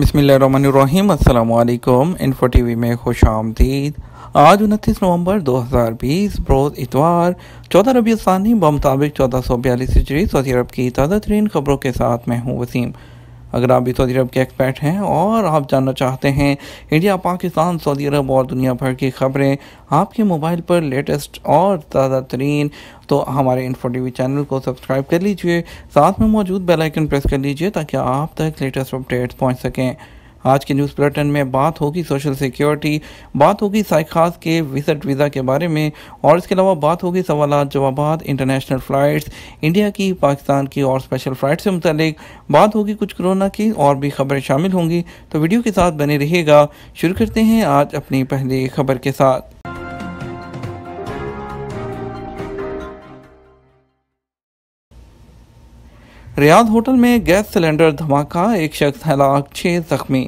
बसमीम् अल्लाम info T V में खुश आमदीद आज उनतीस नवंबर 2020 बरोज़ इतवार चौदह रबी ثानी बमताबिक चौदह सौ बयालीस सऊदी अरब की ताज़ा तरीन खबरों के साथ मैं हूँ वसीम अगर आप भी सऊदी अरब के एक्सपर्ट हैं और आप जानना चाहते हैं इंडिया पाकिस्तान सऊदी अरब और दुनिया भर की खबरें आपके मोबाइल पर लेटेस्ट और ताज़ा तरीन तो हमारे इन्फो वी चैनल को सब्सक्राइब कर लीजिए साथ में मौजूद बेल आइकन प्रेस कर लीजिए ताकि आप तक लेटेस्ट अपडेट्स पहुंच सकें आज के न्यूज़ बुलेटिन में बात होगी सोशल सिक्योरिटी बात होगी साइकास के विजट वीज़ा के बारे में और इसके अलावा बात होगी सवाल जवाब इंटरनेशनल फ़्लाइट्स इंडिया की पाकिस्तान की और स्पेशल फ़्लाइट से मुतलिक बात होगी कुछ कोरोना की और भी खबरें शामिल होंगी तो वीडियो के साथ बने रहिएगा शुरू करते हैं आज अपनी पहली खबर के साथ रियाद होटल में गैस सिलेंडर धमाका एक शख्स हलाक छः जख्मी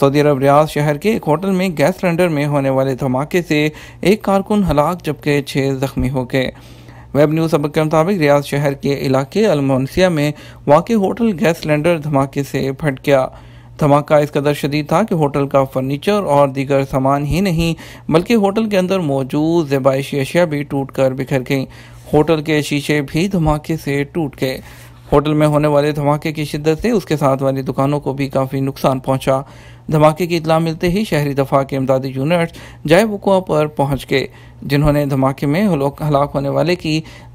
सऊदी अरब रियाद शहर के एक होटल में गैस सिलेंडर में होने वाले धमाके से एक कारकुन हलाक जबकि छः जख्मी हो गए वेब न्यूज़ सबक के मुताबिक रियाद शहर के इलाके अलमोनसिया में वाकई होटल गैस सिलेंडर धमाके से फट गया धमाका इस कदर शदीद था कि होटल का फर्नीचर और दीगर सामान ही नहीं बल्कि होटल के अंदर मौजूद जबाइशी अशिया भी टूट कर बिखर गई होटल के शीशे भी धमाके से टूट गए होटल में होने वाले धमाके की शिद्दत से उसके साथ वाली दुकानों को भी काफ़ी नुकसान पहुंचा धमाके की इतला मिलते ही शहरी दफा के इमदादी यूनिट्स जय वकुआ पर पहुंच गए जिन्होंने धमाके में हलाक होने वाले की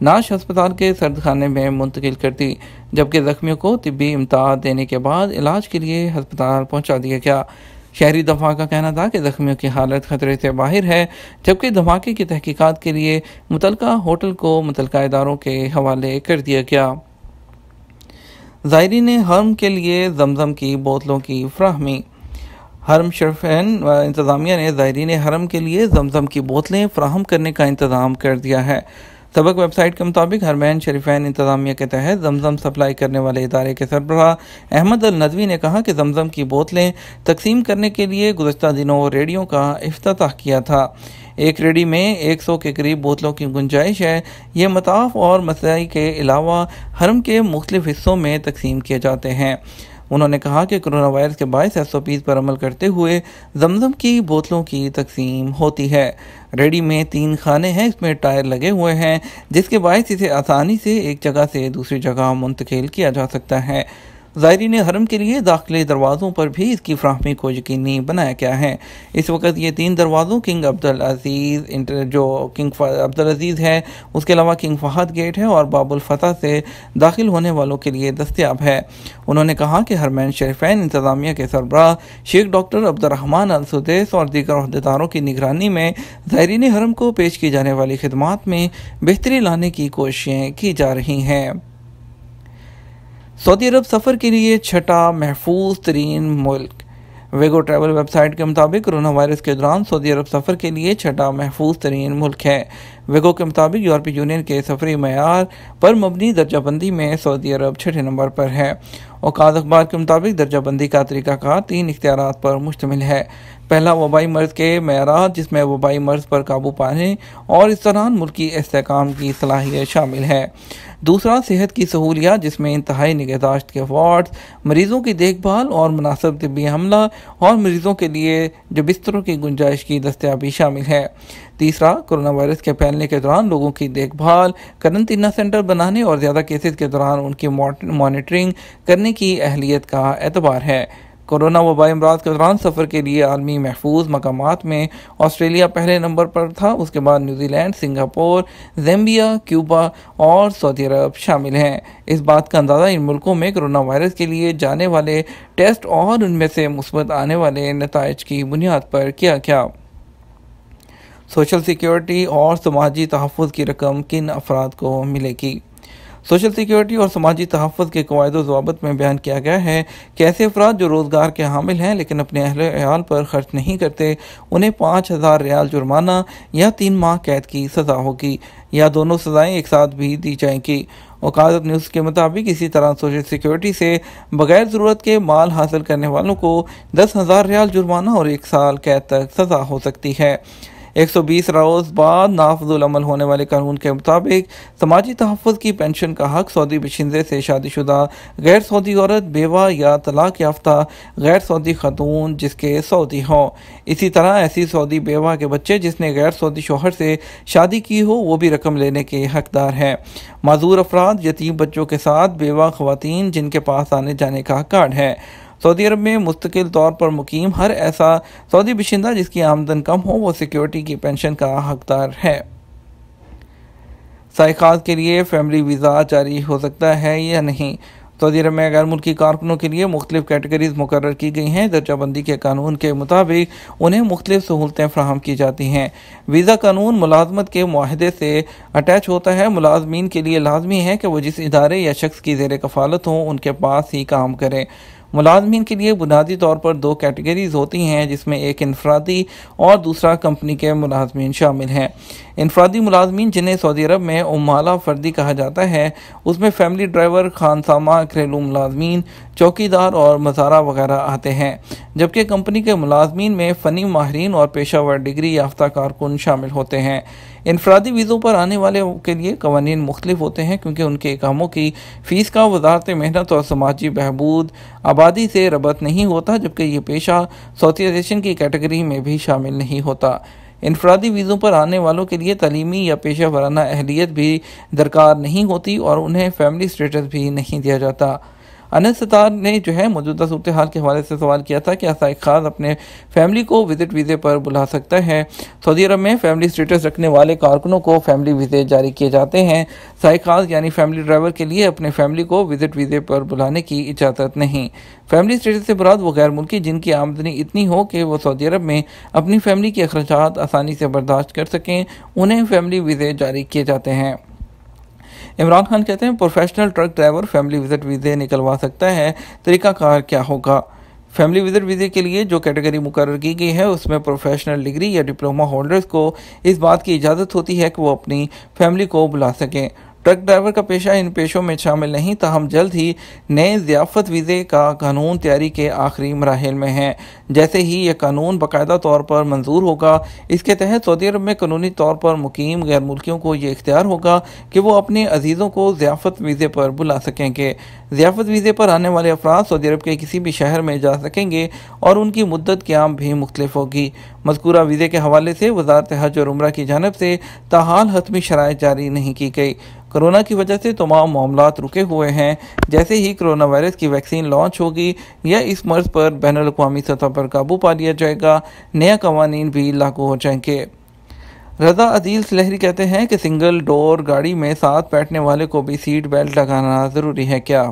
नाश अस्पताल के सर्द खाने में मुंतकिल कर दी जबकि जख्मियों को तिबी इमदाद देने के बाद इलाज के लिए हस्पताल पहुँचा दिया गया शहरी दफा का कहना था कि जख्मियों की हालत खतरे से बाहर है जबकि धमाके की तहकीकात के लिए मुतलका होटल को मुतलका इदारों के हवाले कर दिया गया ज़ायरीन हर्म के लिए जमजम की बोतलों की फ्राहमी हरम शरफैन इंतज़ामिया ने ज़ायरीन हरम के लिए जमजम की बोतलें फ्राहम करने का इंतज़ाम कर दिया है सबक वेबसाइट के मुताबिक हरमैन शरीफान इंतजामिया के तहत जमजम सप्लाई करने वाले इदारे के सरबरा अहमद अल नदवी ने कहा कि जमजम की बोतलें तकसीम करने के लिए गुजशत दिनों रेडियो का अफ्ताह किया था एक रेडी में 100 के करीब बोतलों की गुंजाइश है ये मताफ और मसाई के अलावा हरम के मुख्तफ हिस्सों में तकसीम किए जाते हैं उन्होंने कहा कि कोरोना वायरस के बायस एस ओ पीज़ पर अमल करते हुए जमजम की बोतलों की तकसीम होती है रेडी में तीन खाने हैं इसमें टायर लगे हुए हैं जिसके बायस इसे आसानी से एक जगह से दूसरी जगह मुंतकिल किया जा सकता है ज़ायरीन हरम के लिए दाखिले दरवाज़ों पर भी इसकी फ्राहमी को यकीनी बनाया गया है इस वक्त ये तीन दरवाज़ों किंग अब्दुल अजीज़ जो किंग अब्दुल अजीज़ है उसके अलावा किंग फहद गेट है और बाबुल फतह से दाखिल होने वालों के लिए दस्तियाब है उन्होंने कहा कि हरमैन शरीफैन इंतज़ामिया के सरबराह शेख डॉक्टर अब्दुलरहमान अलसुदेस और दीगर अहदेदारों की निगरानी में ज़ायरीन हरम को पेश की जाने वाली खदमात में बेहतरी लाने की कोशिशें की जा रही हैं सऊदी अरब सफ़र के लिए छठा महफूज तरीन मुल्क वेगो ट्रैवल वेबसाइट के मुताबिक कोरोना वायरस के दौरान सऊदी अरब सफ़र के लिए छठा महफूज तरीन मुल्क है वेगो के मुताबिक यूरोपीय यूनियन के सफरी मैार पर मबनी दर्जाबंदी में सऊदी अरब छठे नंबर पर है औकात अखबार के मुताबिक दर्जाबंदी का तरीक़ाकार तीन इख्तियार पर मुश्तमिल है पहला वबाई मर्ज के मैारात जिसमें वबाई मर्ज पर काबू पाने और इस दौरान मुल्की इसकाम की सलाहियत शामिल है दूसरा सेहत की सहूलियात जिसमें इंतहाई निगहदाश्त के वार्ड्स मरीज़ों की देखभाल और मुनासब तबी हमला और मरीज़ों के लिए जो बिस्तरों की गुंजाइश की दस्तियाबी शामिल है तीसरा कोरोना वायरस के फैलने के दौरान लोगों की देखभाल करंतना सेंटर बनाने और ज़्यादा केसेस के दौरान उनकी मॉनिटरिंग करने की अहलियत का एतबार है कोरोना वबाई अमराज के दौरान सफ़र के लिए आलमी महफूज मकाम में ऑस्ट्रेलिया पहले नंबर पर था उसके बाद न्यूजीलैंड सिंगापुर जेम्बिया क्यूबा और सऊदी अरब शामिल हैं इस बात का अंदाज़ा इन मुल्कों में कोरोना वायरस के लिए जाने वाले टेस्ट और उनमें से मुस्बत आने वाले नतज की बुनियाद पर किया गया सोशल सिक्योरिटी और समाजी तहफ़ की रकम किन अफराद को मिलेगी सोशल सिक्योरिटी और समाजी तहफ़ के कवायद जवाबत में बयान किया गया है कि ऐसे अफराद जो रोज़गार के हामिल हैं लेकिन अपने अहल अयाल पर खर्च नहीं करते उन्हें पाँच हज़ार रियाल जुर्माना या तीन माह कैद की सज़ा होगी या दोनों सज़ाएँ एक साथ भी दी जाएंगी वकालत न्यूज़ के मुताबिक इसी तरह सोशल सिक्योरिटी से बगैर ज़रूरत के माल हासिल करने वालों को दस हज़ार रियाल जुर्माना और एक साल कैद तक सज़ा हो सकती है बीस रोज़ बाद नाफजुलमल होने वाले कानून के मुताबिक समाजी तहफ़ की पेंशन का हक सऊदी बशिंदे से शादीशुदा गैर सऊदी औरत बेवा या तलाक याफ्ता गैर सऊदी खतून जिसके सऊदी हों इसी तरह ऐसी सऊदी बेवा के बच्चे जिसने गैर सऊदी शोहर से शादी की हो वो भी रकम लेने के हकदार हैं माजूर अफराद यतीम बच्चों के साथ बेवा खुवान जिनके पास आने जाने का कार्ड है सऊदी अरब में मुस्तकिल तौर पर मुकीम हर ऐसा सऊदी बशिंदा जिसकी आमदन कम हो वो सिक्योरिटी की पेंशन का हकदार है साइकात के लिए फैमिली वीज़ा जारी हो सकता है या नहीं सऊदी अरब में गैर मुल्की कारकुनों के लिए मुख्तलिफ कैटेगरीज मुकर की गई हैं दर्जाबंदी के कानून के मुताबिक उन्हें मुख्तलिफ सहूलतें फ्राहम की जाती हैं वीज़ा कानून मुलाजमत के माहदे से अटैच होता है मुलाजमीन के लिए लाजमी है कि वह जिस इदारे या शख्स की जेर कफालत हों उनके पास ही काम करें मुलाजमीन के लिए बुनियादी तौर पर दो कैटेगरीज होती हैं जिसमें एक इनफरादी और दूसरा कंपनी के मुलाजमीन शामिल हैं इनफरादी मुलाजमीन जिन्हें सऊदी अरब में उमाला फर्दी कहा जाता है उसमें फैमिली ड्राइवर खानसामा घरेलू मुलाजमीन चौकीदार और मजारा वगैरह आते हैं जबकि कंपनी के मुलाजमीन में फ़नी माहरीन और पेशावर डिग्री याफ्ता कारकुन शामिल होते हैं इनफरादी वीज़ों पर आने वाले के लिए कवानी मुख्तफ होते हैं क्योंकि उनके कामों की फ़ीस का वजारत मेहनत और समाजी बहबूद आबादी से रबत नहीं होता जबकि ये पेशा सोशलाइजेशन की कैटेगरी में भी शामिल नहीं होता इनफरादी वीज़ों पर आने वालों के लिए तलीमी या पेशा वराना अहलियत भी दरकार नहीं होती और उन्हें फैमिली स्टेटस भी नहीं दिया जाता अनंत सतार ने जो है मौजूदा सूरत हाल के हवाले से सवाल किया था कि आसाइक खास अपने फैमिली को विजिट वीज़े पर बुला सकता है सऊदी अरब में फैमिली स्टेटस रखने वाले कारकुनों को फैमिली वीज़े जारी किए जाते हैं साइक खास यानी फैमिली ड्राइवर के लिए अपने फैमिली को विजिट वीज़े पर बुलाने की इजाज़त नहीं फैमिली स्टेटस से बुरा वो गैर मुल्की जिनकी आमदनी इतनी हो कि वो सऊदी अरब में अपनी फैमिली के अखराज आसानी से बर्दाश्त कर सकें उन्हें फैमिली वीज़े जारी किए जाते हैं इमरान खान कहते हैं professional truck driver family visit वीज़े निकलवा सकता है तरीकाकार क्या होगा फैमिली विजिट वीज़े के लिए जो कैटेगरी मुकर की गई है उसमें प्रोफेशनल डिग्री या डिप्लोमा होल्डर्स को इस बात की इजाज़त होती है कि वो अपनी फैमिली को बुला सकें ट्रक ड्राइवर का पेशा इन पेशों में शामिल नहीं था तो हम जल्द ही नए जियाफत वीज़े का कानून तैयारी के आखिरी मराहल में हैं जैसे ही यह कानून बाकायदा तौर पर मंजूर होगा इसके तहत सऊदी अरब में कानूनी तौर पर मुकीम गैर मुल्कियों को ये इख्तियार होगा कि वो अपने अजीज़ों को जियाफत वीज़े पर बुला सकेंगे जियाफत वीज़े पर आने वाले अफराद सऊदी अरब के किसी भी शहर में जा सकेंगे और उनकी मुद्दत क्याम भी मुख्तफ होगी मजकूरा वीज़े के हवाले से वजारत हज और उम्र की जानब से ताहाल हतमी शराय जारी नहीं की गई कोरोना की वजह से तमाम मामला रुके हुए हैं जैसे ही कोरोना वायरस की वैक्सीन लॉन्च होगी या इस मर्ज पर बैन अवी सतह पर काबू पा लिया जाएगा नया कवानी भी लागू हो जाएंगे रजा अजीज लहरी कहते हैं कि सिंगल डोर गाड़ी में साथ बैठने वाले को भी सीट बेल्ट लगाना ज़रूरी है क्या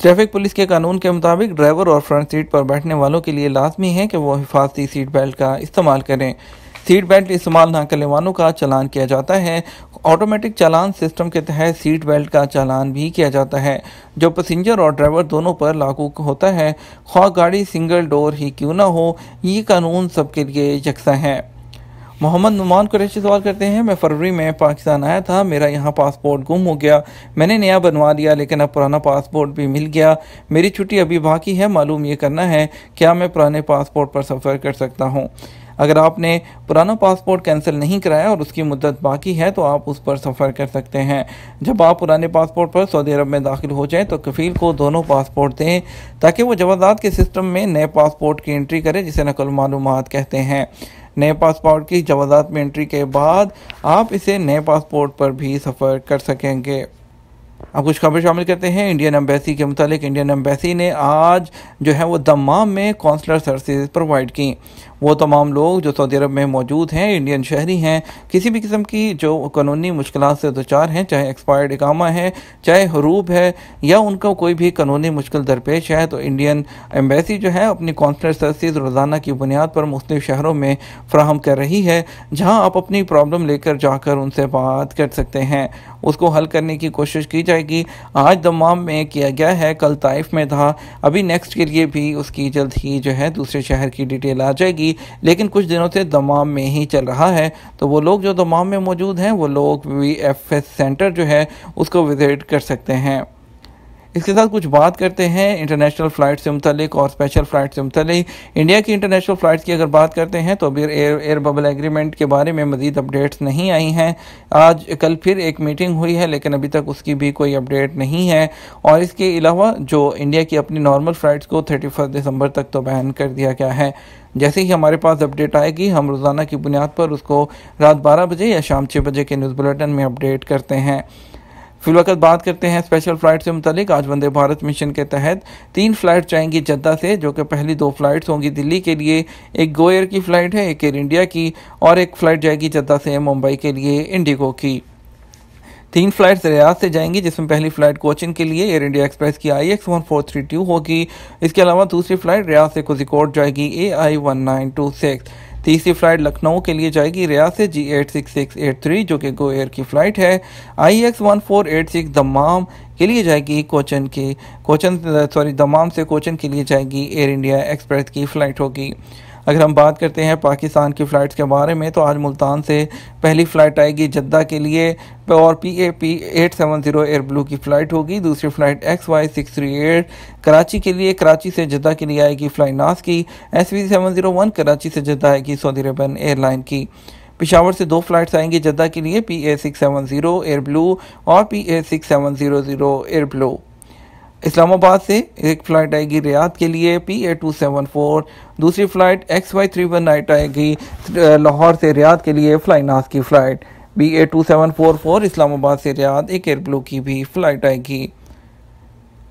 ट्रैफिक पुलिस के कानून के मुताबिक ड्राइवर और फ्रंट सीट पर बैठने वालों के लिए लाजमी है कि वो हिफाजती सीट बेल्ट का इस्तेमाल करें सीट बेल्ट इस्तेमाल ना करने वालों का चालान किया जाता है ऑटोमेटिक चालान सिस्टम के तहत सीट बेल्ट का चालान भी किया जाता है जो पैसेंजर और ड्राइवर दोनों पर लागू होता है खौ गाड़ी सिंगल डोर ही क्यों ना हो ये कानून सबके लिए यकसा है मोहम्मद नुमान कुरैशी सवाल करते हैं मैं फरवरी में पाकिस्तान आया था मेरा यहाँ पासपोर्ट गुम हो गया मैंने नया बनवा लिया लेकिन अब पुराना पासपोर्ट भी मिल गया मेरी छुट्टी अभी बाकी है मालूम ये करना है क्या मैं पुराने पासपोर्ट पर सफ़र कर सकता हूँ अगर आपने पुराना पासपोर्ट कैंसिल नहीं कराया और उसकी मुद्दत बाकी है तो आप उस पर सफ़र कर सकते हैं जब आप पुराने पासपोर्ट पर सऊदी अरब में दाखिल हो जाएँ तो कफील को दोनों पासपोर्ट दें ताकि वो जवाजात के सिस्टम में नए पासपोर्ट की एंट्री करें जिसे नकल मालूम कहते हैं नए पासपोर्ट की जवाजात में एंट्री के बाद आप इसे नए पासपोर्ट पर भी सफ़र कर सकेंगे अब कुछ खबर शामिल करते हैं इंडियन एम्बेसी के मुताबिक इंडियन एम्बेसी ने आज जो है वो दमाम में कौंसलर सर्विस प्रोवाइड की वो तमाम लोग जो सऊदी अरब में मौजूद हैं इंडियन शहरी हैं किसी भी किस्म की जो कानूनी मुश्किल से दो चार हैं चाहे एक्सपायर्ड इकामा है चाहे हरूब है या उनका कोई भी कानूनी मुश्किल दरपेश है तो इंडियन एम्बेसी जो है अपनी कौंसलर सर्विस रोज़ाना की बुनियाद पर मुख्त शहरों में फ्राहम कर रही है जहाँ आप अपनी प्रॉब्लम लेकर जाकर उनसे बात कर सकते हैं उसको हल करने की कोशिश की जाएगी आज दमाम में किया गया है कल ताइफ में था अभी नेक्स्ट के लिए भी उसकी जल्द ही जो है दूसरे शहर की डिटेल आ जाएगी लेकिन कुछ दिनों से दमाम में ही चल रहा है तो वो लोग जो दमाम में मौजूद हैं वो लोग वी एफ एस सेंटर जो है उसको विज़िट कर सकते हैं इसके साथ कुछ बात करते हैं इंटरनेशनल फ़्लाइट से मुतलिक और स्पेशल फ़्लाइट से मुतलिक इंडिया की इंटरनेशनल फ़्लाइट की अगर बात करते हैं तो अभी एयर एयर बबल एग्रीमेंट के बारे में मज़ीद अपडेट्स नहीं आई हैं आज कल फिर एक मीटिंग हुई है लेकिन अभी तक उसकी भी कोई अपडेट नहीं है और इसके अलावा जो इंडिया की अपनी नॉर्मल फ़्लाइट्स को थर्टी दिसंबर तक तो बैन कर दिया गया है जैसे ही हमारे पास अपडेट आएगी हम रोज़ाना की बुनियाद पर उसको रात बारह बजे या शाम छः बजे के न्यूज़ बुलेटिन में अपडेट करते हैं फिलवकत बात करते हैं स्पेशल फ्लाइट से मुतलिक आज वंदे भारत मिशन के तहत तीन फ्लाइट जाएंगी जद्दा से जो कि पहली दो फ्लाइट्स होंगी दिल्ली के लिए एक गो एयर की फ़्लाइट है एक एयर इंडिया की और एक फ़्लाइट जाएगी जद्दा से मुंबई के लिए इंडिगो की तीन फ्लाइट्स रियाज से जाएंगी जिसमें पहली फ्लाइट कोचिन के लिए एयर इंडिया एक्सप्रेस की I X one four three two होगी इसके अलावा दूसरी फ्लाइट रियाज से कोजिकोट जाएगी A I one nine two six तीसरी फ्लाइट लखनऊ के लिए जाएगी रिया से G eight six six eight three जो कि गो एयर की फ़्लाइट है I X one four eight six Dammam के लिए जाएगी कोचन की कोचन सॉरी दमाम से कोचन के लिए जाएगी एयर इंडिया एक्सप्रेस की फ़्लाइट होगी अगर हम बात करते हैं पाकिस्तान की फ़्लाइट्स के बारे में तो आज मुल्तान से पहली फ़्लाइट आएगी जद्दा के लिए और P A P eight seven zero Air Blue की फ़्लाइट होगी दूसरी flight X Y six three eight Karachi के लिए कराची से जद्दा के लिए आएगी फ़्लाई नास की S V seven zero one Karachi से जद्दा आएगी सऊदी अरबन एयरलाइन की पिशावर से दो फ्लाइट्स आएंगी जद्दा के लिए P A six seven zero Air Blue और P A six seven zero zero Air Blue Islamabad से एक फ़्लाइट आएगी रियाद के लिए P A two seven four दूसरी flight X Y three one nine आएगी लाहौर से रियाद के लिए फ्लाइनास की flight B A two seven four four Islamabad से रियाद एक एयरब्लू की भी फ़्लाइट आएगी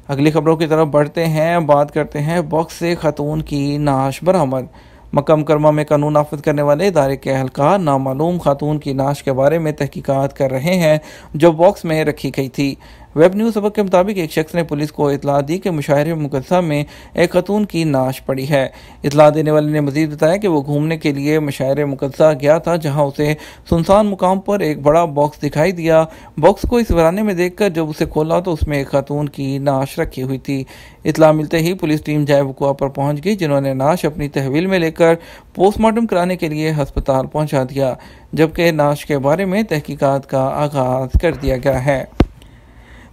अगली खबरों की तरफ बढ़ते हैं बात करते हैं बॉक्स से खतून की नाश बरामद मकम करमा में कानून नाफज करने वाले इदारे के अहलकार नामालूम खातून की नाश के बारे में तहकीकात कर रहे हैं जो बॉक्स में रखी गई थी वेब न्यूज़ सबक के मुताबिक एक शख्स ने पुलिस को इतला दी कि मुशाहरे मुकदसा में एक खतून की नाश पड़ी है इतला देने वाले ने मजीद बताया कि वो घूमने के लिए मुशाहरे मुकदसा गया था जहाँ उसे सुनसान मुकाम पर एक बड़ा बॉक्स दिखाई दिया बॉक्स को इस वराने में देख कर जब उसे खोला तो उसमें एक खतून की नाश रखी हुई थी इतला मिलते ही पुलिस टीम जाए वकुआ पर पहुंच गई जिन्होंने नाश अपनी तहवील में लेकर पोस्टमार्टम कराने के लिए अस्पताल पहुंचा दिया जबकि नाश के बारे में तहकीकात का आगाज कर दिया गया है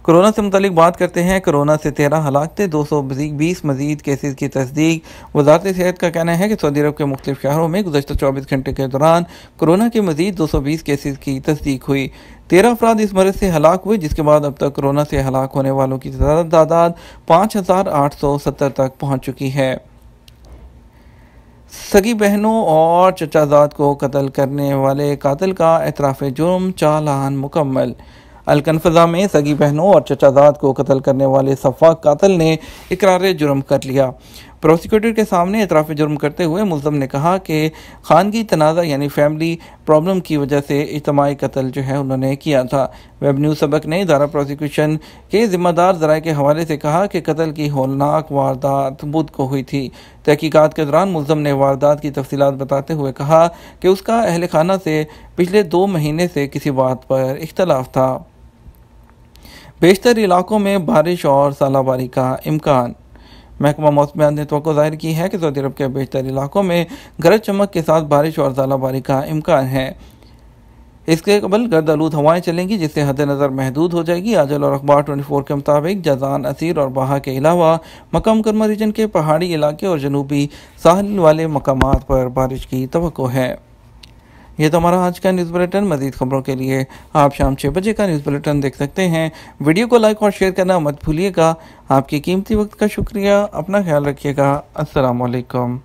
कोरोना से मुतल बात करते हैं कोरोना से तेरह हलाकते दो सौ बीस मजीद केसेज की तस्दीक वजारत सेहत का कहना है कि सऊदी अरब के मुख्तु शहरों में गुजशत चौबीस घंटे के दौरान कोरोना के मजीद दो सौ बीस केसेज की तस्दीक हुई तेरह अफराद इस मरज से हलाक हुए जिसके बाद अब तक कोरोना से हलाक होने वालों की तादाद पाँच हज़ार आठ सौ सत्तर तक पहुँच चुकी है सगी बहनों और चचाजाद को कत्ल करने वाले कातल का एतराफ़ जुर्म चालान मुकम्मल अलकनफजा में सगी बहनों और चचाजाद को कत्ल करने वाले सफ़ा कातल ने इकरार जुर्म कर लिया प्रोसिक्यूटर के सामने इतराफ़ जुर्म करते हुए मुलम ने कहा कि खानगी तनाज़ा यानी फैमिली प्रॉब्लम की वजह से इजमाही कत्ल जो है उन्होंने किया था वेब न्यूज़ सबक ने इधारा प्रोसिक्यूशन के ज़िम्मेदार जराए के हवाले से कहा कि कत्ल की होलनाक वारदात बुद्ध को हुई थी तहकीक़ात के दौरान मुलम ने वारदात की तफसीत बताते हुए कहा कि उसका अहल खाना से पिछले दो महीने से किसी बात पर इख्तलाफ था बेशतर इलाकों में बारिश और सालाबारी का इम्कान महकमा मौसम ने तो जाहिर की है कि सऊदी अरब के बेशतर इलाकों में गरज चमक के साथ बारिश और सालाबारी का इम्कान है इसके कबल गर्द आलूद हवाएं चलेंगी जिससे हद नज़र महदूद हो जाएगी आजल और अखबार 24 के मुताबिक जजान असीर और बहा के अलावा मकम कर्मा रीजन के पहाड़ी इलाके और जनूबी साहल वाले मकाम पर बारिश की तो है ये तो हमारा आज का न्यूज़ बुलेटिन मजीद खबरों के लिए आप शाम छः बजे का न्यूज़ बुलेटिन देख सकते हैं वीडियो को लाइक और शेयर करना मत भूलिएगा आपके कीमती वक्त का शुक्रिया अपना ख्याल रखिएगा असलकम